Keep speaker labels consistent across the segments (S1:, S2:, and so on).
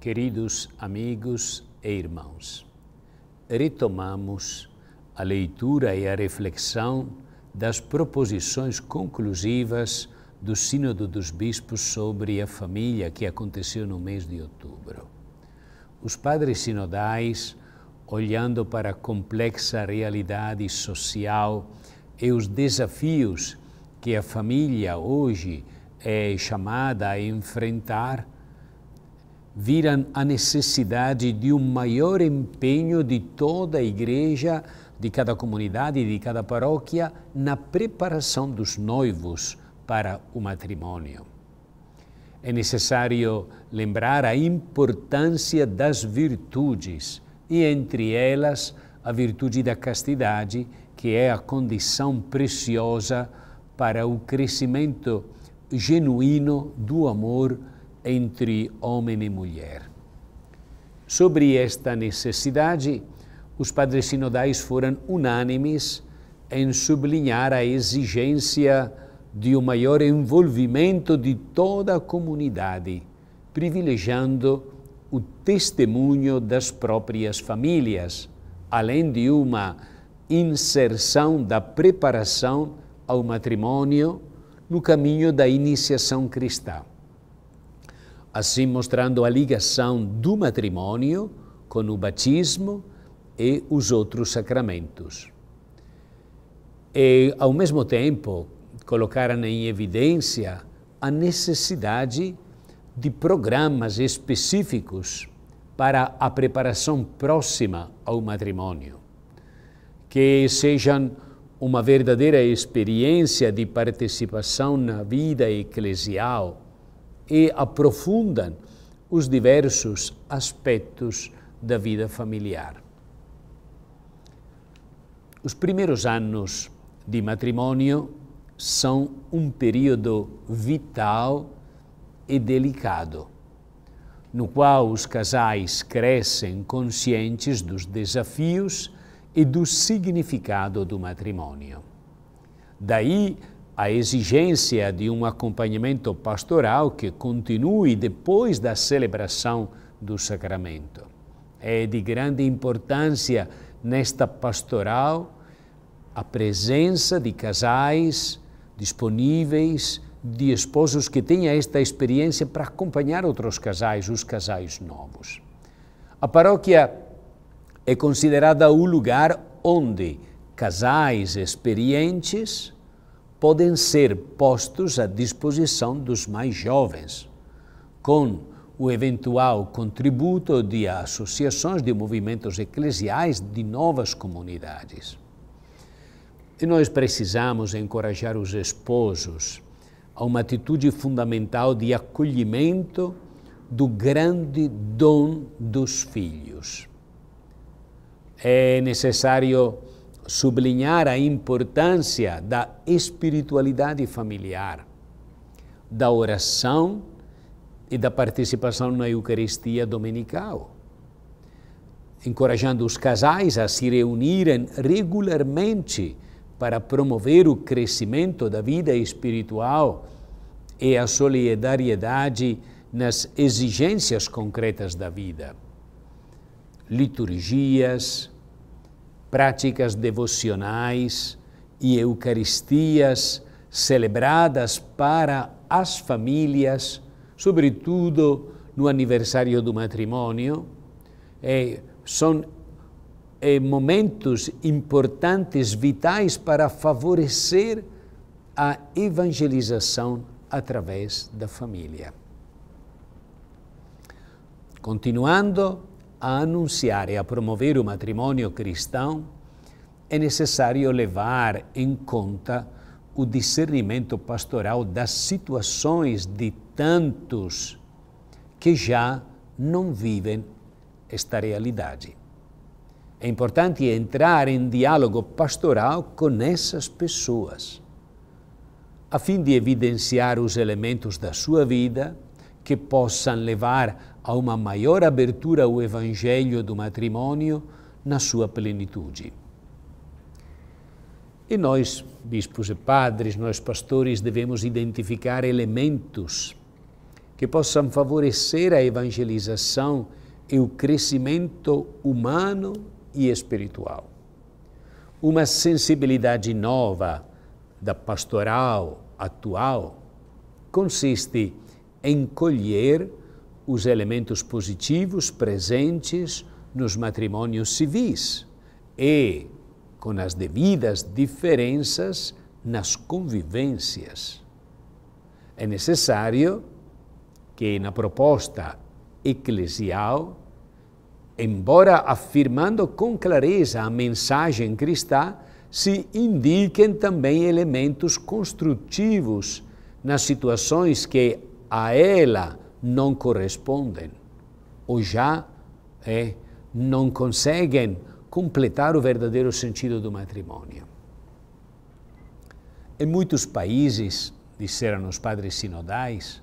S1: Queridos amigos e irmãos, retomamos a leitura e a reflexão das proposições conclusivas do Sínodo dos Bispos sobre a família que aconteceu no mês de outubro. Os padres sinodais, olhando para a complexa realidade social e os desafios que a família hoje é chamada a enfrentar, viram a necessidade de um maior empenho de toda a igreja, de cada comunidade, de cada paróquia, na preparação dos noivos para o matrimônio. É necessário lembrar a importância das virtudes e, entre elas, a virtude da castidade, que é a condição preciosa para o crescimento genuíno do amor entre homem e mulher. Sobre esta necessidade, os padres sinodais foram unânimes em sublinhar a exigência de um maior envolvimento de toda a comunidade, privilegiando o testemunho das próprias famílias, além de uma inserção da preparação ao matrimônio no caminho da iniciação cristã assim mostrando a ligação do matrimônio com o batismo e os outros sacramentos. E, ao mesmo tempo, colocaram em evidência a necessidade de programas específicos para a preparação próxima ao matrimônio, que sejam uma verdadeira experiência de participação na vida eclesial e aprofundam os diversos aspectos da vida familiar. Os primeiros anos de matrimônio são um período vital e delicado, no qual os casais crescem conscientes dos desafios e do significado do matrimônio. Daí a exigência de um acompanhamento pastoral que continue depois da celebração do sacramento. É de grande importância nesta pastoral a presença de casais disponíveis, de esposos que tenham esta experiência para acompanhar outros casais, os casais novos. A paróquia é considerada o lugar onde casais experientes podem ser postos à disposição dos mais jovens, com o eventual contributo de associações de movimentos eclesiais de novas comunidades. E nós precisamos encorajar os esposos a uma atitude fundamental de acolhimento do grande dom dos filhos. É necessário sublinhar a importância da espiritualidade familiar, da oração e da participação na Eucaristia dominical, encorajando os casais a se reunirem regularmente para promover o crescimento da vida espiritual e a solidariedade nas exigências concretas da vida. Liturgias, práticas devocionais e eucaristias celebradas para as famílias, sobretudo no aniversário do matrimônio, é, são é, momentos importantes, vitais para favorecer a evangelização através da família. Continuando, a anunciar e a promover o matrimônio cristão, é necessário levar em conta o discernimento pastoral das situações de tantos que já não vivem esta realidade. É importante entrar em diálogo pastoral com essas pessoas, a fim de evidenciar os elementos da sua vida que possam levar a uma maior abertura ao Evangelho do matrimônio na sua plenitude. E nós, bispos e padres, nós pastores, devemos identificar elementos que possam favorecer a evangelização e o crescimento humano e espiritual. Uma sensibilidade nova da pastoral atual consiste encolher os elementos positivos presentes nos matrimônios civis e com as devidas diferenças nas convivências. É necessário que na proposta eclesial, embora afirmando com clareza a mensagem cristã, se indiquem também elementos construtivos nas situações que a ela não correspondem, ou já é, eh, não conseguem completar o verdadeiro sentido do matrimônio. Em muitos países, disseram os padres sinodais,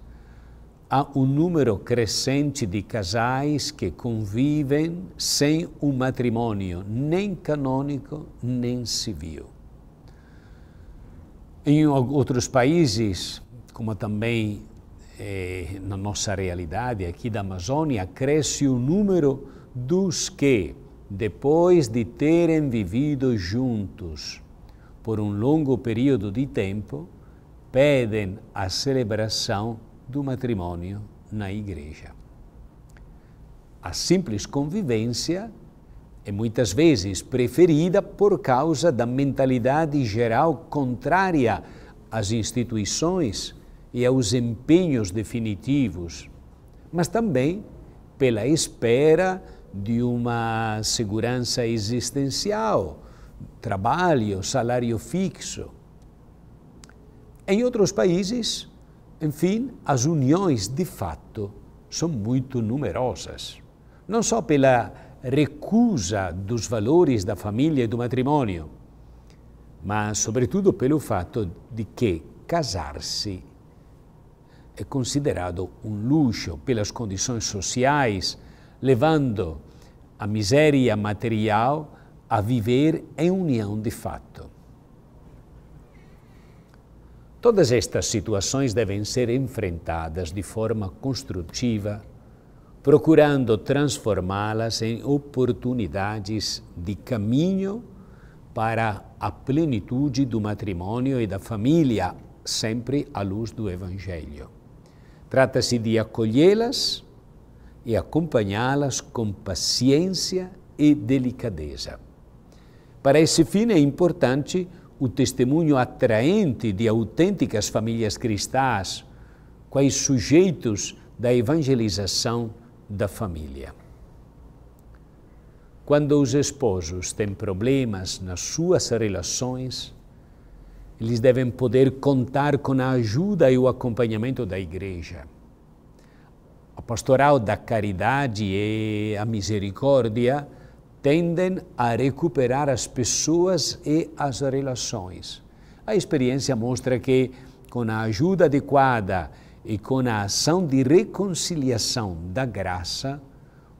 S1: há um número crescente de casais que convivem sem um matrimônio nem canônico nem civil. Em outros países, como também eh, na nossa realidade aqui da Amazônia, cresce o número dos que, depois de terem vivido juntos por um longo período de tempo, pedem a celebração do matrimônio na igreja. A simples convivência é muitas vezes preferida por causa da mentalidade geral contrária às instituições e aos empenhos definitivos, mas também pela espera de uma segurança existencial, trabalho, salário fixo. Em outros países, enfim, as uniões de fato são muito numerosas, não só pela recusa dos valores da família e do matrimônio, mas sobretudo pelo fato de que casar-se é considerado um luxo pelas condições sociais, levando a miséria material a viver em união de fato. Todas estas situações devem ser enfrentadas de forma construtiva, procurando transformá-las em oportunidades de caminho para a plenitude do matrimônio e da família, sempre à luz do Evangelho. Trata-se de acolhê-las e acompanhá-las com paciência e delicadeza. Para esse fim é importante o testemunho atraente de autênticas famílias cristãs, quais sujeitos da evangelização da família. Quando os esposos têm problemas nas suas relações, eles devem poder contar com a ajuda e o acompanhamento da igreja. A pastoral da caridade e a misericórdia tendem a recuperar as pessoas e as relações. A experiência mostra que, com a ajuda adequada e com a ação de reconciliação da graça,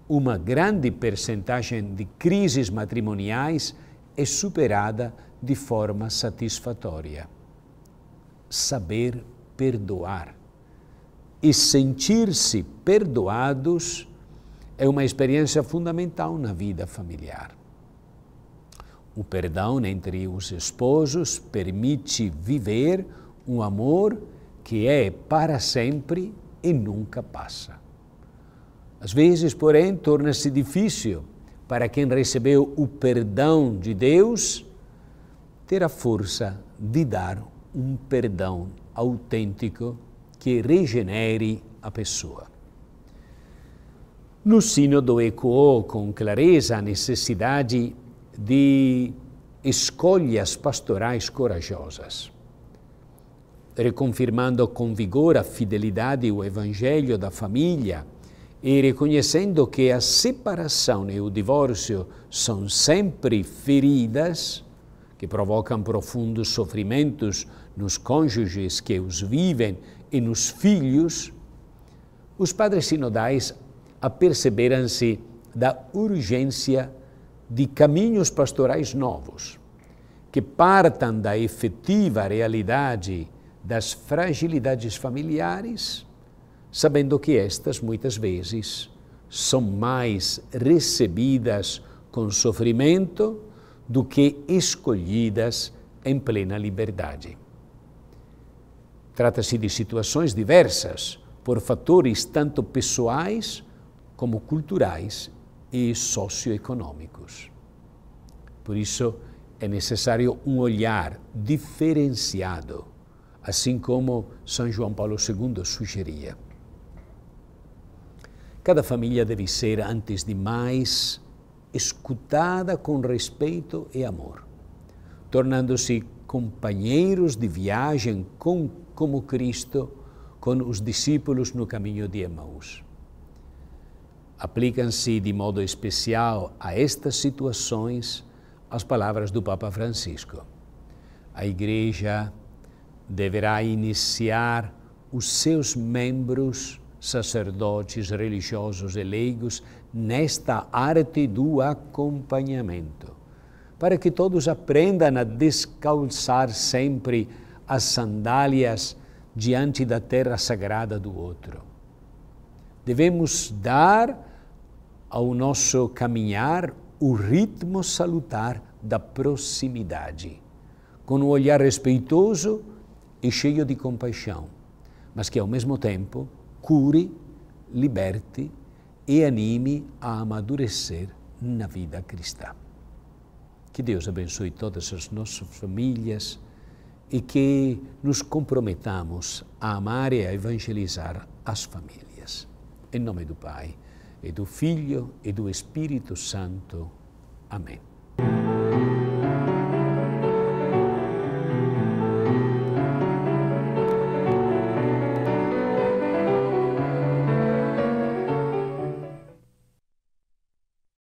S1: uma grande percentagem de crises matrimoniais é superada de forma satisfatória. Saber perdoar e sentir-se perdoados é uma experiência fundamental na vida familiar. O perdão entre os esposos permite viver um amor que é para sempre e nunca passa. Às vezes, porém, torna-se difícil para quem recebeu o perdão de Deus ter a força de dar um perdão autêntico que regenere a pessoa. No Sínodo ecoou com clareza a necessidade de escolhas pastorais corajosas, reconfirmando com vigor a fidelidade ao Evangelho da família e reconhecendo que a separação e o divórcio são sempre feridas provocam profundos sofrimentos nos cônjuges que os vivem e nos filhos, os padres sinodais aperceberam-se da urgência de caminhos pastorais novos, que partam da efetiva realidade das fragilidades familiares, sabendo que estas, muitas vezes, são mais recebidas com sofrimento do que escolhidas em plena liberdade. Trata-se de situações diversas, por fatores tanto pessoais como culturais e socioeconômicos. Por isso, é necessário um olhar diferenciado, assim como São João Paulo II sugeria. Cada família deve ser, antes de mais, escutada com respeito e amor, tornando-se companheiros de viagem com, como Cristo com os discípulos no caminho de Emmaus. Aplicam-se de modo especial a estas situações as palavras do Papa Francisco. A Igreja deverá iniciar os seus membros sacerdotes, religiosos e leigos nesta arte do acompanhamento, para que todos aprendam a descalçar sempre as sandálias diante da terra sagrada do outro. Devemos dar ao nosso caminhar o ritmo salutar da proximidade, com um olhar respeitoso e cheio de compaixão, mas que ao mesmo tempo cure, liberte e anime a amadurecer na vida cristã. Que Deus abençoe todas as nossas famílias e que nos comprometamos a amar e a evangelizar as famílias. Em nome do Pai, e do Filho e do Espírito Santo. Amém.